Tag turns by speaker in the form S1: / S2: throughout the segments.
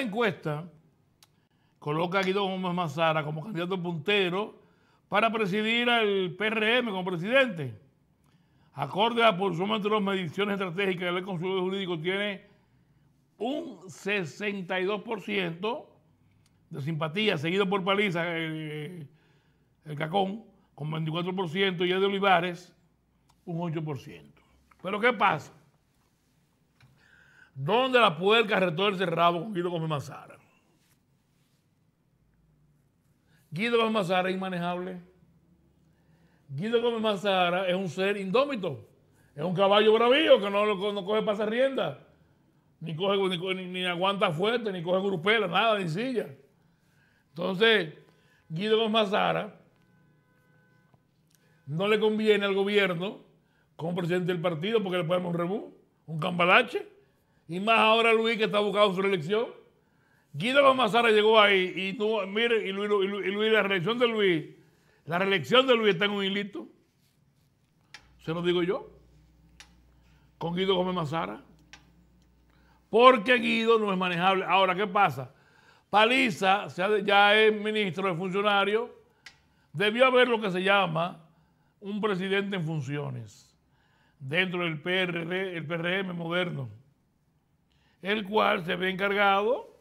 S1: encuesta coloca a Guido Gómez Mazara como candidato puntero para presidir al PRM como presidente. Acorde a por suma de las mediciones estratégicas del Consulado Jurídico, tiene un 62% de simpatía, seguido por Paliza, el, Cacón, con 24%, y de Olivares, un 8%. Pero ¿qué pasa? donde la puerca retuerce el rabo con Guido Gómez Mazara. Guido Gómez Mazara es inmanejable. Guido Gómez Mazara es un ser indómito. Es un caballo bravío que no, coge pasar rienda. Ni, coge, ni, ni, aguanta fuerte, ni coge grupela, nada, ni silla. Entonces, Guido Gómez Mazara no le conviene al gobierno como presidente del partido porque le un rebú, un cambalache. Y más ahora Luis que está buscando su reelección. Guido Mazara llegó ahí y mire, y Luis, la reelección de Luis, la reelección de Luis está en un hilito. Se lo digo yo. Con Guido Gómez Mazara. Porque Guido no es manejable. Ahora, ¿qué pasa? Paliza ya es ministro, de funcionario. Debió haber lo que se llama un presidente en funciones dentro del el PRM moderno el cual se ve encargado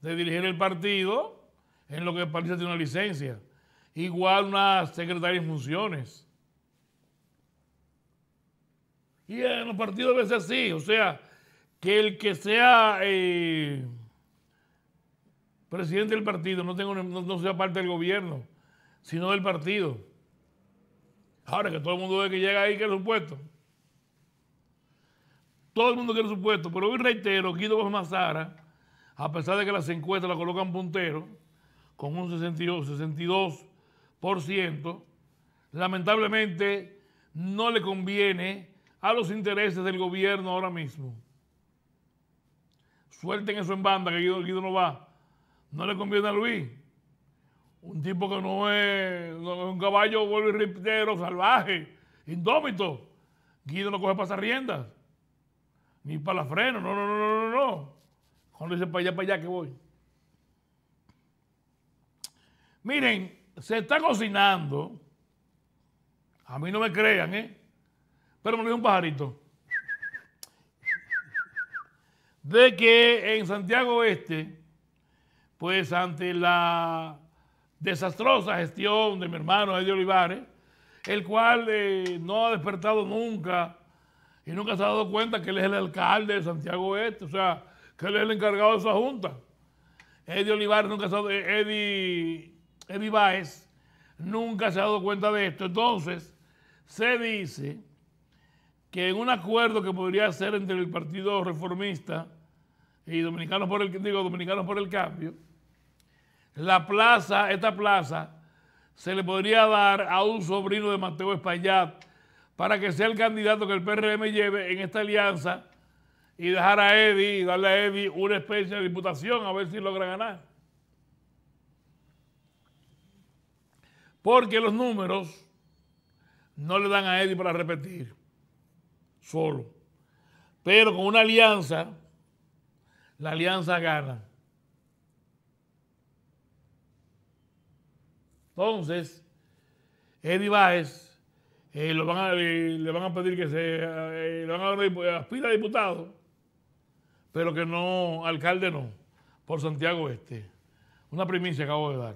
S1: de dirigir el partido en lo que parece tiene una licencia. Igual una secretaria en funciones. Y en los partidos a veces así, o sea, que el que sea eh, presidente del partido no, sea parte del gobierno, sino del partido. Ahora que todo el mundo ve que llega ahí, que es un puesto. Todo el mundo quiere su puesto, pero hoy reitero, Guido Gómez Mazara, a pesar de que las encuestas la colocan puntero, con un 62, lamentablemente no le conviene a los intereses del gobierno ahora mismo. Suelten eso en banda, que Guido, no va. No le conviene a Luis. Un tipo que no es, un caballo, vuelve y salvaje, indómito. Guido no coge riendas ni para la freno, no, no, no, no, no. Cuando dice para allá, para allá que voy. Miren, se está cocinando. A mí no me crean, ¿eh? Pero me lo un pajarito. De que en Santiago Oeste, pues ante la desastrosa gestión de mi hermano Eddie Olivares, el cual eh, no ha despertado nunca y nunca se ha dado cuenta que él es el alcalde de Santiago Este, o sea, que él es el encargado de esa junta. Eddie Olivar nunca se ha dado, eh, Eddie, Eddie nunca se ha dado cuenta de esto. Entonces, se dice que en un acuerdo que podría ser entre el Partido Reformista y Dominicanos por el, digo, Dominicanos por el Cambio, la plaza, esta plaza, se le podría dar a un sobrino de Mateo Espaillat, para que sea el candidato que el PRM lleve en esta alianza y dejar a Eddie y darle a Eddie una especie de diputación a ver si logra ganar. Porque los números no le dan a Eddie para repetir solo. Pero con una alianza, la alianza gana. Entonces, Eddie Báez eh, le, van a pedir que se eh, van a dar, aspira a diputado, pero que no, alcalde no, por Santiago Este. Una primicia acabo de dar.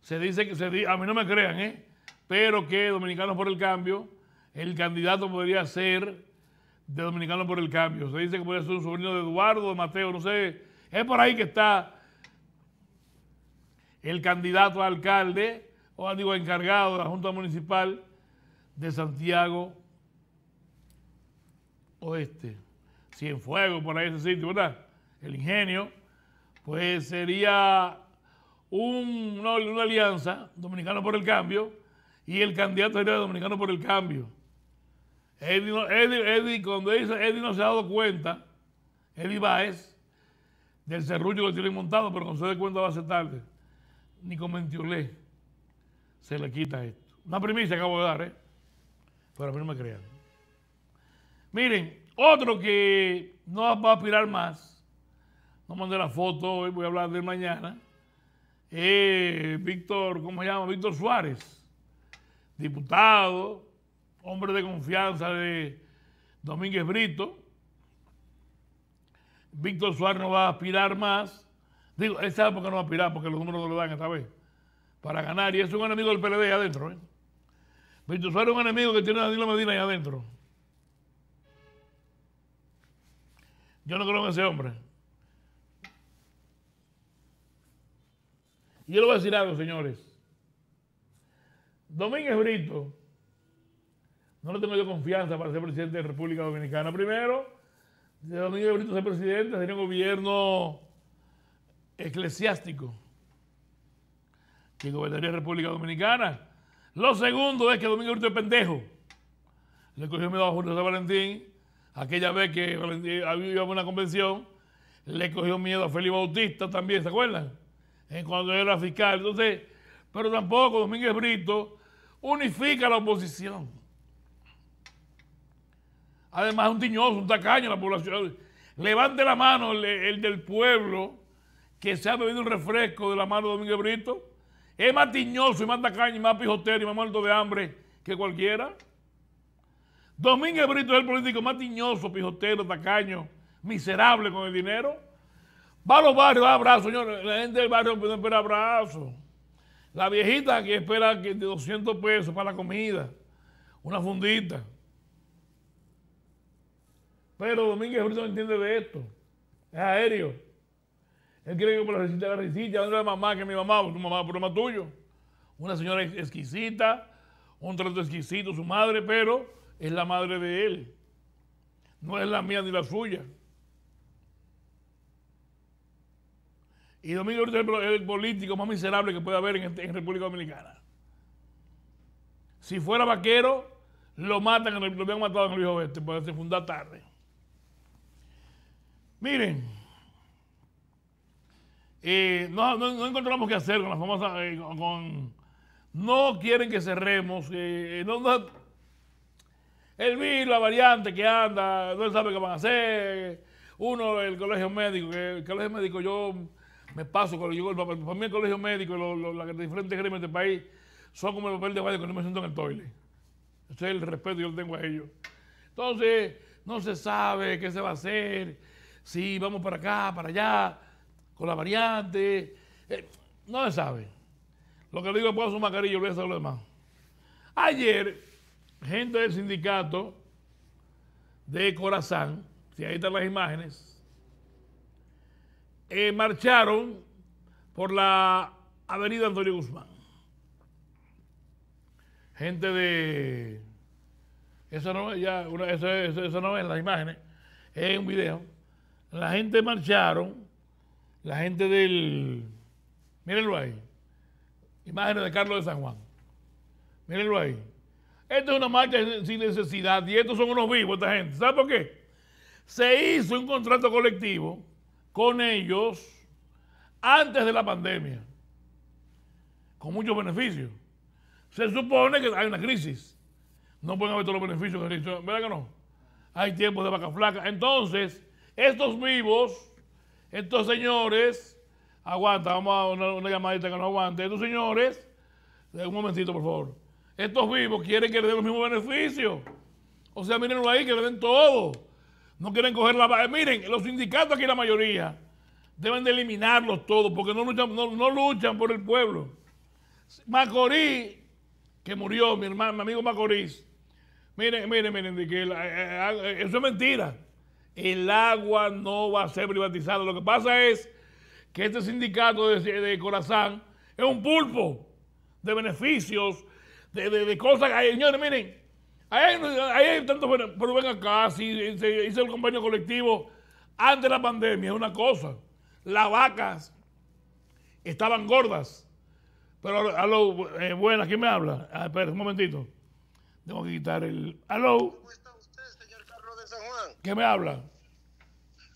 S1: Se dice que, se, a mí no me crean, ¿eh? pero que Dominicanos por el Cambio, el candidato podría ser de dominicano por el Cambio. Se dice que podría ser un sobrino de Eduardo, de Mateo, no sé. Es por ahí que está el candidato a alcalde, o digo encargado de la Junta Municipal de Santiago Oeste. Cienfuegos, por ahí ese sitio, ¿verdad? El ingenio, pues sería un, una, alianza, Dominicano por el Cambio, y el candidato sería Dominicano por el Cambio. Eddie, cuando dice Eddie no se ha dado cuenta, Eddie Báez del cerrullo que tiene montado, pero no se dé cuenta va a ser tarde. Ni con mentiolé se le quita esto. Una primicia acabo de dar, ¿eh? Pero a mí no me crean. Miren, otro que no va a aspirar más, no mandé la foto hoy, voy a hablar de mañana, eh, Víctor, ¿cómo se llama? Víctor Suárez, diputado, hombre de confianza de Domínguez Brito. Víctor Suárez no va a aspirar más. Digo, él sabe por qué no va a aspirar, porque los números no lo dan esta vez para ganar. Y es un enemigo del PLD adentro. ¿eh? Víctor Suárez es un enemigo que tiene a Danilo Medina ahí adentro. Yo no creo en ese hombre. Y yo le voy a decir algo, señores. Domínguez Brito, no le tengo yo confianza para ser presidente de República Dominicana. Primero, si Domínguez Brito ser presidente, sería un gobierno eclesiástico que gobernaría República Dominicana lo segundo es que Domingo Brito es pendejo. Le cogió miedo a Julio Valentín. Aquella vez que Valentín, había una convención, le cogió miedo a Felipe Bautista también, ¿se acuerdan? En eh, cuando era fiscal. Entonces, pero tampoco Domínguez Brito unifica a la oposición. Además, un tiñoso, un tacaño la población. Levante la mano el, del pueblo que se ha bebido un refresco de la mano de Domínguez Brito es más tiñoso y más tacaño y más pijotero y más muerto de hambre que cualquiera. Domínguez Brito es el político más tiñoso, pijotero, tacaño, miserable con el dinero. Va a los barrios, da abrazos, La gente del barrio no espera abrazo. La viejita que espera que de 200 pesos para la comida, una fundita. Pero Domínguez Brito no entiende de esto. Es aéreo. Él quiere que por la de la risita, es la mamá, que mi mamá, tu mamá, problema tuyo. Una señora exquisita, un trato exquisito, su madre, pero es la madre de él. No es la mía ni la suya. Y Domingo es el político más miserable que puede haber este, en, República Dominicana. Si fuera vaquero, lo matan, lo habían matado en el viejo oeste, para se funda tarde. Miren no, encontramos qué hacer con la famosa, eh, con, no quieren que cerremos, eh, eh, el virus, la variante que anda, no sabe qué van a hacer, uno, el colegio médico, el colegio médico yo me paso, con el para mí el colegio médico, y diferentes gremios del país, son como el papel de baile cuando no me siento en el toile. Ese es el respeto que yo tengo a ellos. Entonces, no se sabe qué se va a hacer, si vamos para acá, para allá, con la variante. Eh, no se sabe. Lo que le digo es su mascarilla, le de lo demás. Ayer, gente del sindicato de Corazán, si ahí están las imágenes, eh, marcharon por la avenida Antonio Guzmán. Gente de... Eso no, ya, no es las imágenes, es un video. La gente marcharon la gente del, mírenlo ahí, imágenes de Carlos de San Juan, mírenlo ahí. Esto es una marcha sin necesidad y estos son unos vivos, esta gente. ¿Sabe por qué? Se hizo un contrato colectivo con ellos antes de la pandemia, con muchos beneficios. Se supone que hay una crisis. No pueden haber todos los beneficios que ¿Verdad que no? Hay tiempos de vaca flaca. Entonces, estos vivos estos señores, aguanta, vamos a una, una llamadita que no aguante. Estos señores, un momentito por favor. Estos vivos quieren que les den los mismos beneficios. O sea, mírenlo ahí, que le den todo. No quieren coger la... Eh, miren, los sindicatos aquí la mayoría deben de eliminarlos todos porque no luchan, no, luchan por el pueblo. Macorís, que murió, mi hermano, mi amigo Macorís. Miren, miren, miren, eh, eh, eso es mentira. El agua no va a ser privatizada. Lo que pasa es que este sindicato de, Corazán es un pulpo de beneficios, de, cosas que cosas. señores, miren, ahí hay, tantos pero ven acá, si se hizo el convenio colectivo antes de la pandemia, es una cosa. Las vacas estaban gordas. Pero, aló, eh, buenas, ¿quién me habla? Esperen ah, espera, un momentito. Tengo que quitar el... Aló. ¿Qué me habla?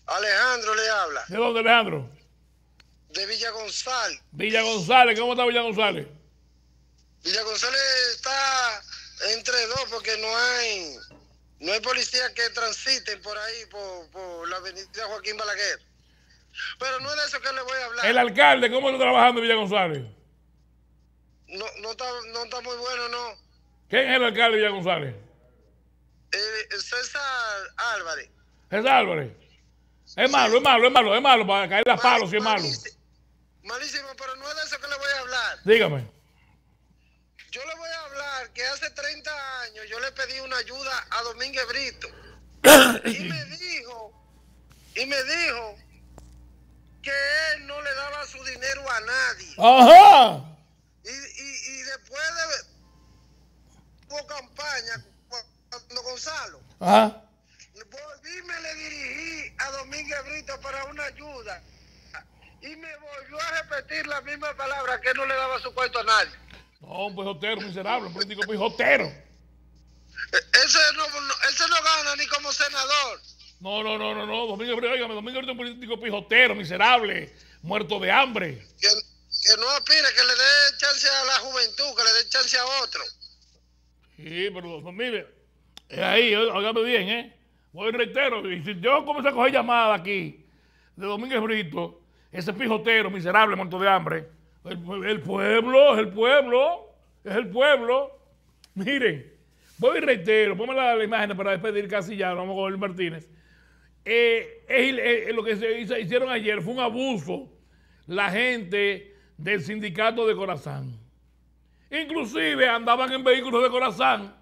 S2: Alejandro le habla.
S1: ¿De dónde, Alejandro?
S2: De Villa González.
S1: Villa González, ¿cómo está Villa González?
S2: Villa González está entre dos porque no hay no hay policías que transiten por ahí, por, la avenida Joaquín Balaguer. Pero no es de eso que le
S1: voy a hablar. El alcalde, ¿cómo está trabajando Villa González?
S2: No, no, está, no está muy bueno, no.
S1: ¿Quién es el alcalde Villa González?
S2: César Álvarez.
S1: César Álvarez. Es malo, es malo, es malo, es malo para caer la palo si es malo. Malísimo, pero no es de eso que le voy a hablar. Dígame. Yo le voy a hablar que hace 30
S2: años yo le pedí una ayuda a Domínguez Brito. y me dijo, y me dijo que él no le daba su dinero a nadie. Ajá. Y, y, después de hubo campaña Gonzalo. Ajá. Volví, me le dirigí a Domínguez Brito para una ayuda y me volvió a repetir la misma palabra que no le daba su puesto a nadie. No, un pijotero miserable, un político pijotero. E-, ese no, ese no gana ni como senador.
S1: No, no, no, no, no. Domingo Brito, oígame, Domingo Brito es un político pijotero, miserable, muerto de hambre.
S2: Que, que no aspire, que le dé chance a la juventud, que le dé chance a otro.
S1: Sí, pero mire, es ahí, óigame bien, ¿eh? Voy reitero, si yo comencé a coger llamada aquí de Domínguez Brito, ese pijotero miserable, muerto de hambre, el, pueblo, es el pueblo, es el pueblo. Miren, voy reitero, ponme la, imagen para despedir casi ya, vamos con el Martínez. Eh, eh, lo que se hicieron ayer fue un abuso la gente del sindicato de Corazán. Inclusive andaban en vehículos de Corazán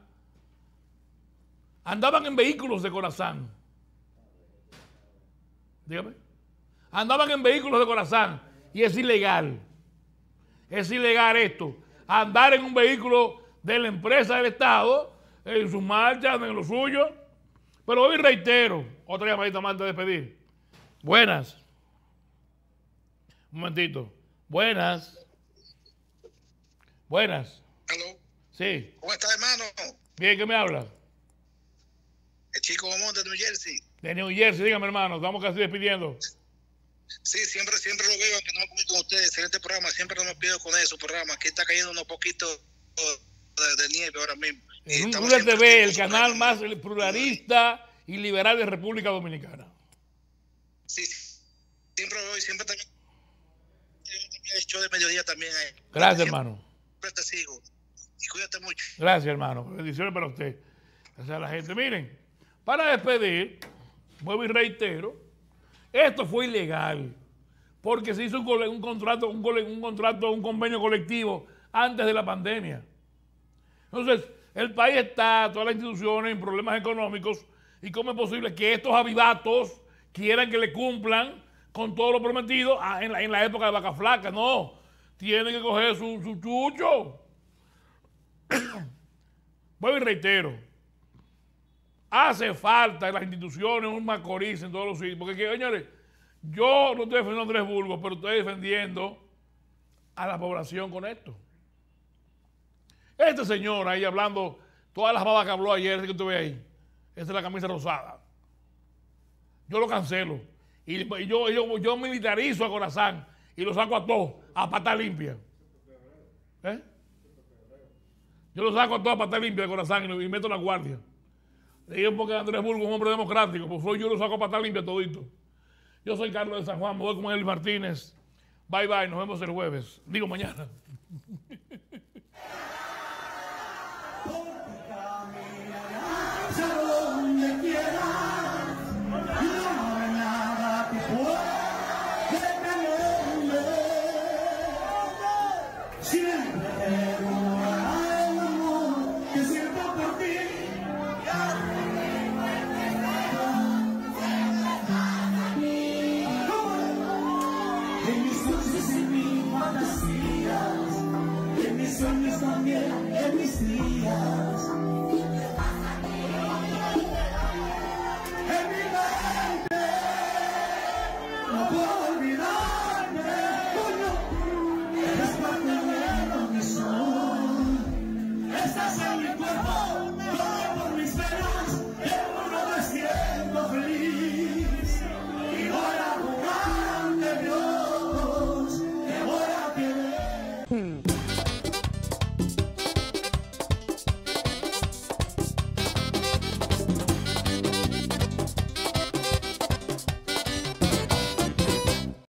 S1: Andaban en vehículos de corazón. Dígame. Andaban en vehículos de corazón. Y es ilegal. Es ilegal esto. Andar en un vehículo de la empresa del Estado, en su marcha, en lo suyo. Pero hoy reitero, otra llamadita más antes de despedir. Buenas. Un momentito. Buenas. Buenas. Sí.
S2: ¿Cómo está, hermano?
S1: Bien, ¿qué me habla?
S2: El chico de New Jersey.
S1: De New Jersey, dígame hermano, estamos casi despidiendo.
S2: Sí, siempre, siempre lo veo, aunque no me con ustedes, excelente programa, siempre nos me pido con eso, programa, aquí está cayendo unos poquitos de, nieve ahora mismo.
S1: En el canal más pluralista y liberal de República Dominicana.
S2: Sí, siempre lo veo y siempre también he hecho de mediodía también. él.
S1: Gracias, hermano. Siempre te sigo y cuídate mucho. Gracias, hermano. Bendiciones para usted. Gracias a la gente. Miren. Para despedir, vuelvo y reitero, esto fue ilegal, porque se hizo un, contrato, un, un contrato, un convenio colectivo antes de la pandemia. Entonces, el país está, todas las instituciones en problemas económicos, y cómo es posible que estos avivatos quieran que le cumplan con todo lo prometido ah, en la, época de vaca flaca. No, tienen que coger su, su chucho. Vuelvo y reitero, Hace falta en las instituciones un Macorís en todos los sitios. Porque, señores, yo no estoy defendiendo a Andrés Burgos, pero estoy defendiendo a la población con esto. Este señor ahí hablando, todas las babas que habló ayer, que usted ve ahí, esta es la camisa rosada. Yo lo cancelo. Y, yo, yo, militarizo a Corazán y lo saco a todos a pata limpia. ¿Eh? Yo lo saco a todos a pata limpia de Corazán y, y meto la guardia. Digo porque Andrés Burgo es un hombre democrático, pues soy yo lo saco para estar limpio todito. Yo soy Carlos de San Juan, me voy con Eli Martínez. Bye bye, nos vemos el jueves. Digo mañana.
S2: sing your song, yeah, let me see ya.